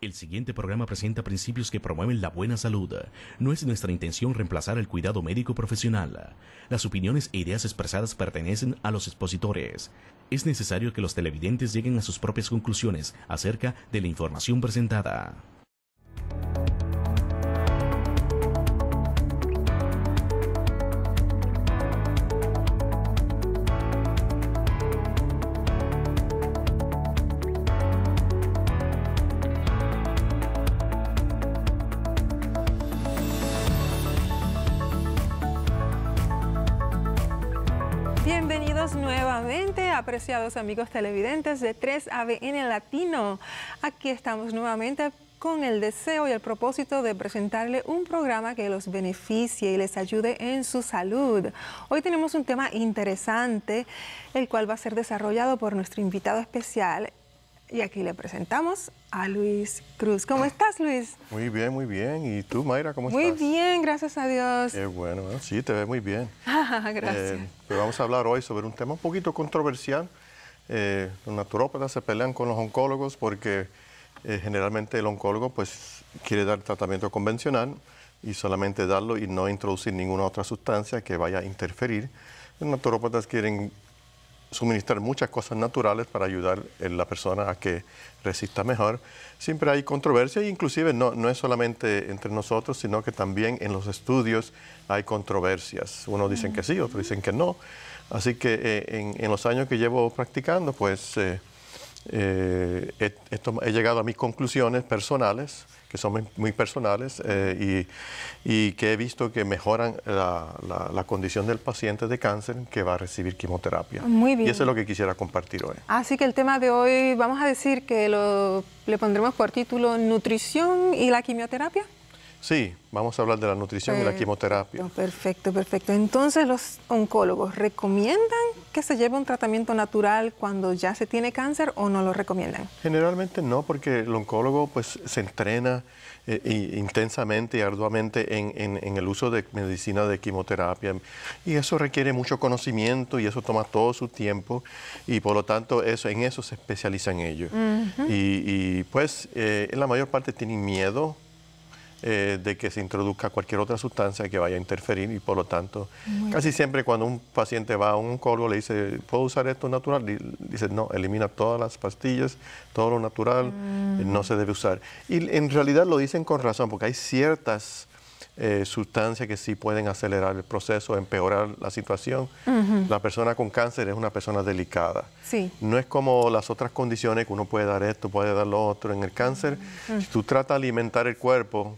El siguiente programa presenta principios que promueven la buena salud. No es nuestra intención reemplazar el cuidado médico profesional. Las opiniones e ideas expresadas pertenecen a los expositores. Es necesario que los televidentes lleguen a sus propias conclusiones acerca de la información presentada. nuevamente, apreciados amigos televidentes de 3ABN Latino. Aquí estamos nuevamente con el deseo y el propósito de presentarle un programa que los beneficie y les ayude en su salud. Hoy tenemos un tema interesante, el cual va a ser desarrollado por nuestro invitado especial, y aquí le presentamos a Luis Cruz. ¿Cómo estás, Luis? Muy bien, muy bien. ¿Y tú, Mayra, cómo muy estás? Muy bien, gracias a Dios. Qué bueno, sí, te ves muy bien. Ah, gracias. Eh, pero pues vamos a hablar hoy sobre un tema un poquito controversial. Eh, los naturópatas se pelean con los oncólogos porque eh, generalmente el oncólogo pues, quiere dar tratamiento convencional y solamente darlo y no introducir ninguna otra sustancia que vaya a interferir. Los naturópatas quieren suministrar muchas cosas naturales para ayudar a la persona a que resista mejor. Siempre hay controversia, inclusive no, es solamente entre nosotros, sino que también en los estudios hay controversias. Unos dicen que sí, otros dicen que no. Así que eh, en, los años que llevo practicando, pues eh, eh, he, llegado a mis conclusiones personales que son muy personales eh, y, y, que he visto que mejoran la, la, la, condición del paciente de cáncer que va a recibir quimioterapia. Muy bien. Y eso es lo que quisiera compartir hoy. Así que el tema de hoy, vamos a decir que lo, le pondremos por título Nutrición y la quimioterapia. Sí, vamos a hablar de la nutrición y la quimioterapia. Perfecto, perfecto. Entonces, los oncólogos recomiendan que se lleve un tratamiento natural cuando ya se tiene cáncer o no lo recomiendan? Generalmente no, porque el oncólogo pues se entrena eh, intensamente y arduamente en, el uso de medicina de quimioterapia y eso requiere mucho conocimiento y eso toma todo su tiempo y por lo tanto eso en eso se especializan ellos. y, pues eh, la mayor parte tienen miedo eh, de que se introduzca cualquier otra sustancia que vaya a interferir y por lo tanto, casi siempre cuando un paciente va a un oncólogo le dice, ¿puedo usar esto natural? Dice, no, elimina todas las pastillas, todo lo natural eh, no se debe usar. Y en realidad lo dicen con razón, porque hay ciertas eh, sustancias que sí pueden acelerar el proceso, empeorar la situación. La persona con cáncer es una persona delicada. No es como las otras condiciones que uno puede dar esto, puede dar lo otro. En el cáncer, si tú tratas de alimentar el cuerpo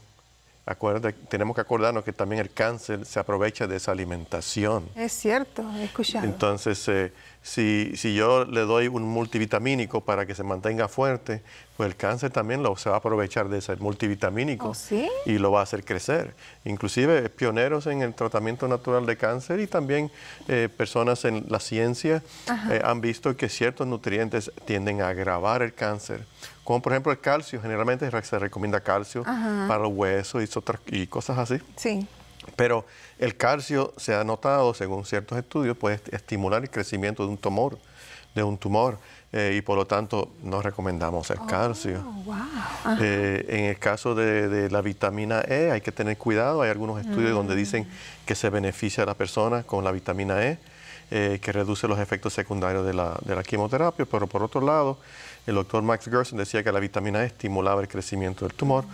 tenemos que acordarnos que también el cáncer se aprovecha de esa alimentación. Es cierto, he Entonces, eh, si, yo le doy un multivitamínico para que se mantenga fuerte, pues el cáncer también lo, se va a aprovechar de ese multivitamínico ¿Oh, y lo va a hacer crecer. Inclusive pioneros en el tratamiento natural de cáncer y también eh, personas en la ciencia eh, han visto que ciertos nutrientes tienden a agravar el cáncer como por ejemplo el calcio, generalmente se recomienda calcio para los huesos y, cosas así. Sí. Pero el calcio se ha notado, según ciertos estudios, puede estimular el crecimiento de un tumor, de un tumor, eh, y por lo tanto no recomendamos el calcio. Oh, eh, en el caso de, la vitamina E hay que tener cuidado, hay algunos estudios donde mm. dicen que se beneficia a la persona con la vitamina E, eh, que reduce los efectos secundarios de la, de la quimioterapia, pero por otro lado, el doctor Max Gerson decía que la vitamina E estimulaba el crecimiento del tumor.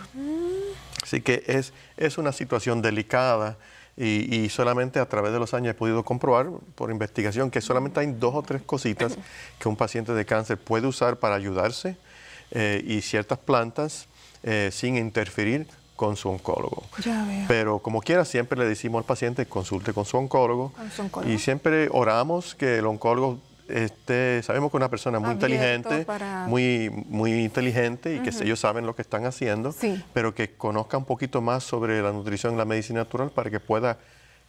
Así que es, es una situación delicada. Y, solamente a través de los años he podido comprobar por investigación que solamente hay dos o tres cositas que un paciente de cáncer puede usar para ayudarse eh, y ciertas plantas eh, sin interferir con su oncólogo. Pero como quiera, siempre le decimos al paciente consulte ¿Con su oncólogo? y siempre oramos que el oncólogo este, sabemos que una persona muy inteligente, muy, muy inteligente y que ellos saben lo que están haciendo, pero que conozca un poquito más sobre la nutrición y la medicina natural para que pueda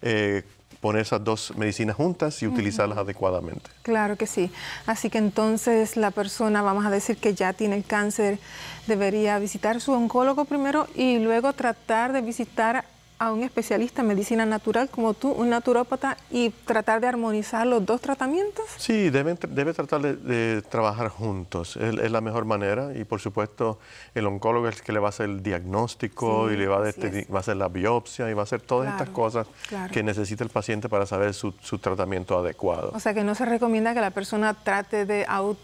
eh, poner esas dos medicinas juntas y utilizarlas adecuadamente. Claro que sí. Así que entonces la persona, vamos a decir que ya tiene el cáncer, debería visitar su oncólogo primero y luego tratar de visitar a un especialista en medicina natural como tú, un naturópata, y tratar de armonizar los dos tratamientos? Sí, debe tratar de, trabajar juntos, es, la mejor manera, y por supuesto el oncólogo es el que le va a hacer el diagnóstico y le va a, hacer la biopsia y va a hacer todas estas cosas que necesita el paciente para saber su, su, tratamiento adecuado. O sea que no se recomienda que la persona trate de auto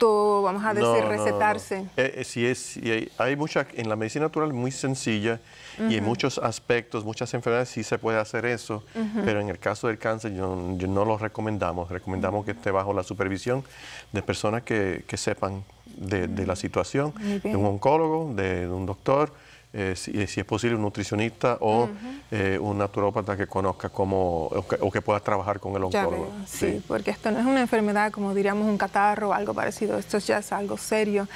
vamos a decir, recetarse. Eh, eh, si es, hay, mucha, en la medicina natural muy sencilla y en muchos aspectos, muchas enfermedades sí se puede hacer eso, pero en el caso del cáncer yo, no lo recomendamos. Recomendamos que esté bajo la supervisión de personas que, sepan de, la situación, de un oncólogo, de un doctor. Eh, eh, si, es posible, un nutricionista o eh, un naturópata que conozca cómo, o, que, pueda trabajar con el oncólogo. Sí, porque esto no es una enfermedad como diríamos un catarro o algo parecido, esto ya es algo serio.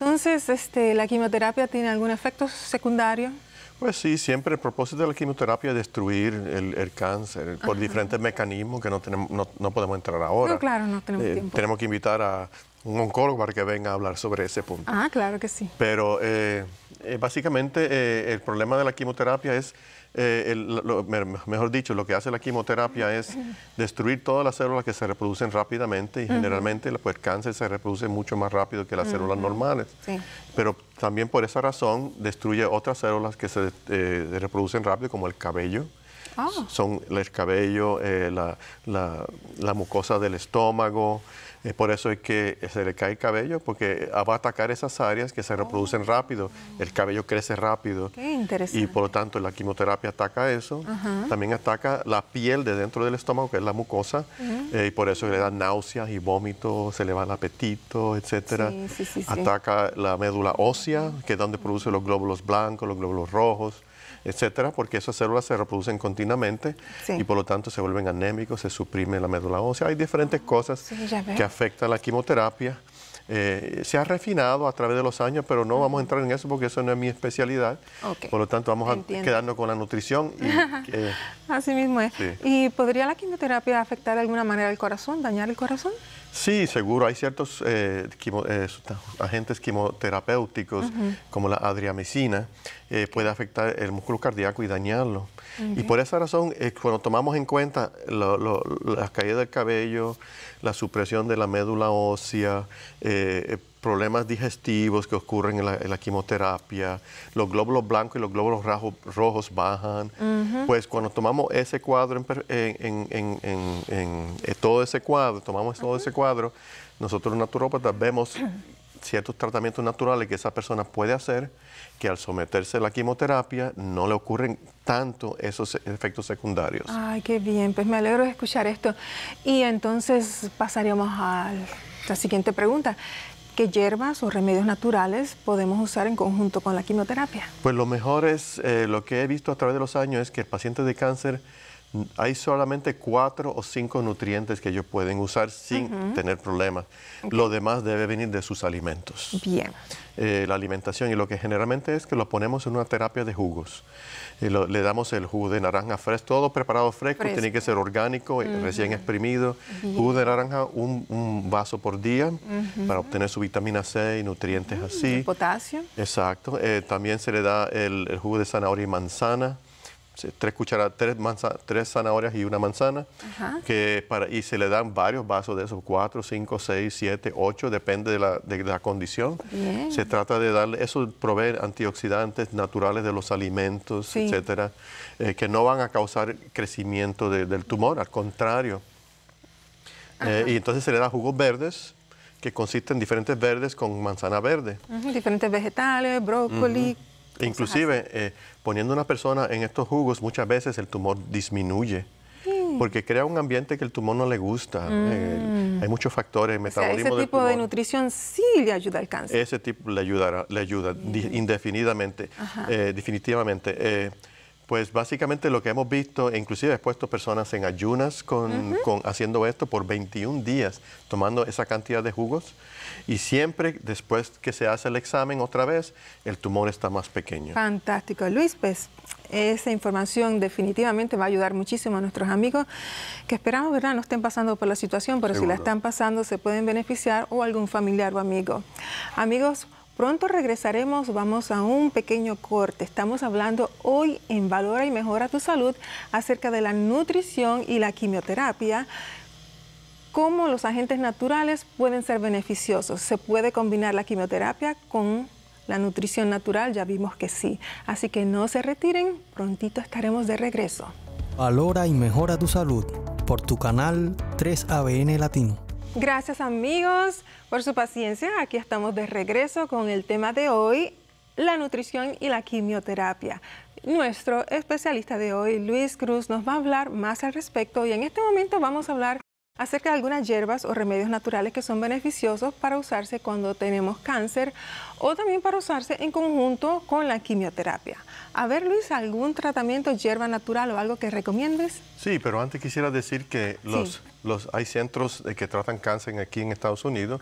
Entonces, este, ¿la quimioterapia tiene algún efecto secundario? Pues sí, siempre el propósito de la quimioterapia es destruir el, cáncer por diferentes mecanismos que no, tenemos, no, podemos entrar ahora. No, claro, no tenemos tiempo. Tenemos que invitar a un oncólogo para que venga a hablar sobre ese punto. Ah, claro que sí. Pero eh, eh, básicamente eh, el problema de la quimioterapia es, mejor dicho, lo que hace la quimioterapia es destruir todas las células que se reproducen rápidamente y generalmente pues, el cáncer se reproduce mucho más rápido que las células normales. Sí. Pero también por esa razón destruye otras células que se reproducen rápido como el cabello Ah. son el cabello, eh, la, la, mucosa del estómago. Eh, por eso es que se le cae el cabello, porque va a atacar esas áreas que se oh. reproducen rápido. El cabello crece rápido. Qué interesante. Y por lo tanto la quimioterapia ataca eso. También ataca la piel de dentro del estómago, que es la mucosa. Eh, y por eso le da náuseas y vómitos, se le va el apetito, etc. ataca la médula ósea, que es donde produce los glóbulos blancos, los glóbulos rojos, etc. Porque esas células se reproducen continuamente y por lo tanto se vuelven anémicos, se suprime la médula ósea. Hay diferentes cosas que afectan la quimioterapia. Eh, se ha refinado a través de los años, pero no vamos a entrar en eso porque eso no es mi especialidad. Por lo tanto, vamos a quedarnos con la nutrición. Así mismo es. ¿Y podría la quimioterapia afectar de alguna manera el corazón, dañar el corazón? Sí, seguro. Hay ciertos eh, eh, agentes quimioterapéuticos, como la adriamicina, eh, puede afectar el músculo cardíaco y dañarlo. Y por esa razón, cuando tomamos en cuenta lo, lo, la caída del cabello, la supresión de la médula ósea, problemas digestivos que ocurren en la, quimioterapia, los glóbulos blancos y los glóbulos rojos bajan. Pues cuando tomamos ese cuadro, en, en, eh, todo ese cuadro, tomamos todo ese cuadro, nosotros naturópatas vemos ciertos tratamientos naturales que esa persona puede hacer, que al someterse a la quimioterapia no le ocurren tanto esos efectos secundarios. Ay, qué bien, pues me alegro de escuchar esto. Y entonces pasaríamos a la siguiente pregunta. ¿Qué hierbas o remedios naturales podemos usar en conjunto con la quimioterapia? Pues lo mejor es, eh, lo que he visto a través de los años es que pacientes de cáncer hay solamente cuatro o cinco nutrientes que ellos pueden usar sin tener problemas. Lo demás debe venir de sus alimentos. Bien. Eh, la alimentación, y lo que generalmente es que lo ponemos en una terapia de jugos. Eh, le damos el jugo de naranja fresco, todo preparado fresco, tiene que ser orgánico, eh, recién exprimido. Jugo de naranja, un, vaso por día para obtener su vitamina C y nutrientes mm, así. potasio. Exacto. también se le da el jugo de zanahoria y manzana tres cucharadas, tres, tres zanahorias y una manzana, que para, y se le dan varios vasos de esos, cuatro, cinco, seis, siete, ocho, depende de la, de condición. Se trata de darle, eso proveer antioxidantes naturales de los alimentos, etcétera, eh, que no van a causar crecimiento del tumor, al contrario. Eh, y entonces se le da jugos verdes, que consisten en diferentes verdes con manzana verde. diferentes vegetales, brócoli, Inclusive, eh, poniendo una persona en estos jugos, muchas veces el tumor disminuye porque crea un ambiente que el tumor no le gusta. Mm. hay muchos factores, metabólicos. ese tipo de nutrición sí le ayuda al cáncer. Ese tipo le ayudará, le ayuda indefinidamente, eh, definitivamente. Eh, pues básicamente lo que hemos visto, e inclusive he puesto personas en ayunas con, con, haciendo esto por 21 días, tomando esa cantidad de jugos. Y siempre después que se hace el examen otra vez, el tumor está más pequeño. Fantástico. Luis, pues esa información definitivamente va a ayudar muchísimo a nuestros amigos que esperamos, ¿verdad? No estén pasando por la situación, pero si la están pasando se pueden beneficiar o algún familiar o amigo. Amigos, Pronto regresaremos, vamos a un pequeño corte. Estamos hablando hoy en Valora y Mejora tu Salud acerca de la nutrición y la quimioterapia cómo los agentes naturales pueden ser beneficiosos. Se puede combinar la quimioterapia con la nutrición natural, ya vimos que sí. Así que no se retiren, prontito estaremos de regreso. Valora y mejora tu salud por tu canal 3ABN Latino. Gracias amigos por su paciencia. Aquí estamos de regreso con el tema de hoy, la nutrición y la quimioterapia. Nuestro especialista de hoy, Luis Cruz, nos va a hablar más al respecto y en este momento vamos a hablar acerca de algunas hierbas o remedios naturales que son beneficiosos para usarse cuando tenemos cáncer o también para usarse en conjunto con la quimioterapia. A ver, Luis, ¿algún tratamiento, hierba natural o algo que recomiendes? Sí, pero antes quisiera decir que los... Los, hay centros que tratan cáncer aquí en Estados Unidos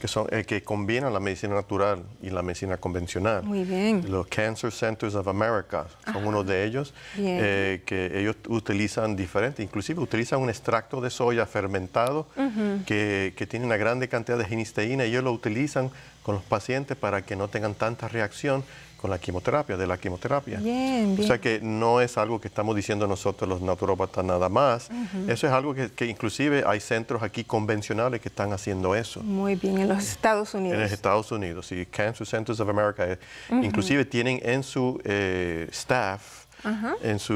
que son eh, que combinan la medicina natural y la medicina convencional. Muy bien. Los Cancer Centers of America son uno de ellos eh, que ellos utilizan diferente, inclusive utilizan un extracto de soya fermentado que, tiene una grande cantidad de genisteína y ellos lo utilizan con los pacientes para que no tengan tanta reacción con la quimioterapia, de la quimioterapia. Bien, bien. O sea que no es algo que estamos diciendo nosotros los naturopatas nada más. Eso es algo que, inclusive hay centros aquí convencionales que están haciendo eso. Muy bien, en los Estados Unidos. En los Estados Unidos, y Cancer Centers of America. Eh, inclusive tienen en su eh, staff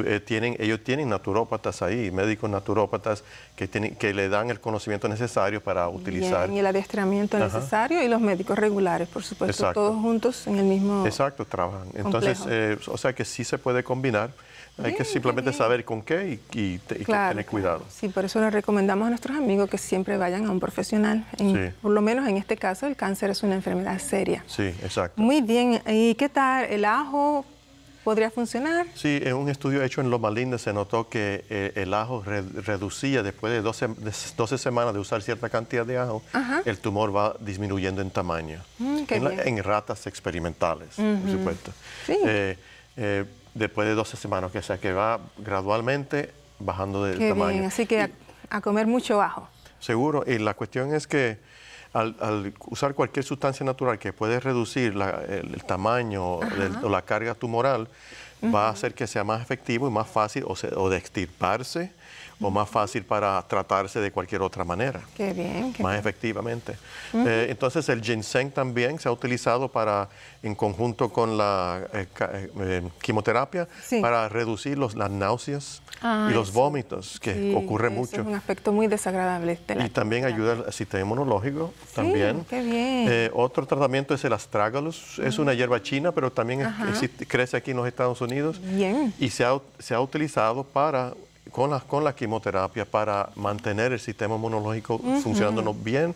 eh, tienen, ellos tienen naturópatas ahí, médicos naturópatas que, tienen, que le dan el conocimiento necesario para utilizar. y el adiestramiento necesario y los médicos regulares, por supuesto, todos juntos en el mismo. Exacto, trabajan. Entonces, eh, o sea que sí se puede combinar. Hay que simplemente saber con qué y, tener cuidado. Sí, por eso le recomendamos a nuestros amigos que siempre vayan a un profesional. Por lo menos en este caso, el cáncer es una enfermedad seria. Sí, exacto. Muy bien. ¿Y qué tal el ajo? podría funcionar. Sí, en un estudio hecho en Loma Linda se notó que eh, el ajo reducía, después de 12, semanas de usar cierta cantidad de ajo, el tumor va disminuyendo en tamaño. Mm, en, ratas experimentales, por supuesto. Eh, eh, después de 12 semanas, o sea que va gradualmente bajando de tamaño. Así que a comer mucho ajo. Seguro, y la cuestión es que al, usar cualquier sustancia natural que puede reducir el, tamaño o la carga tumoral, va a hacer que sea más efectivo y más fácil o, o de extirparse o más fácil para tratarse de cualquier otra manera. Qué bien. más efectivamente. Eh, entonces el ginseng también se ha utilizado para, en conjunto con la eh, eh, quimioterapia, para reducir los, las náuseas ah, y los vómitos, que ocurre mucho. Es un aspecto muy desagradable. De y también ayuda al sistema inmunológico. Sí, también. Qué bien. otro tratamiento es el astragalus. Es una hierba china, pero también crece aquí en los Estados Unidos. Bien. Y se ha, se ha utilizado para con la, quimioterapia para mantener el sistema inmunológico funcionando bien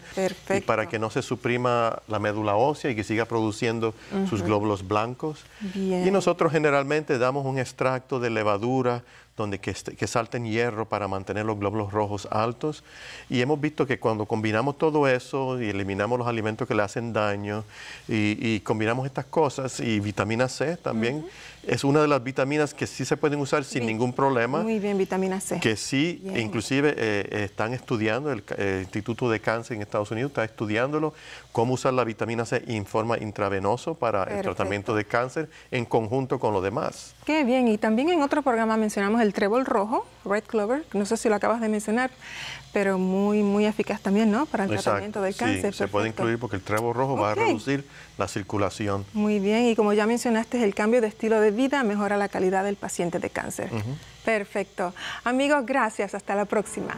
y para que no se suprima la médula ósea y que siga produciendo sus glóbulos blancos. Y nosotros generalmente damos un extracto de levadura donde este, que, salten hierro para mantener los glóbulos rojos altos. Y hemos visto que cuando combinamos todo eso y eliminamos los alimentos que le hacen daño y, combinamos estas cosas y vitamina C también, es una de las vitaminas que sí se pueden usar sin ningún problema. Muy bien, vitamina C. Que sí, inclusive eh, están estudiando, el Instituto de Cáncer en Estados Unidos está estudiándolo cómo usar la vitamina C en forma intravenoso para el tratamiento de cáncer en conjunto con lo demás. Qué bien, y también en otro programa mencionamos el trébol rojo, Red Clover, no sé si lo acabas de mencionar, pero muy, muy eficaz también, ¿no? Para el tratamiento del cáncer. Sí, se puede incluir porque el trébol rojo va a reducir la circulación. Muy bien, y como ya mencionaste, el cambio de estilo de vida mejora la calidad del paciente de cáncer. Perfecto. Amigos, gracias. Hasta la próxima.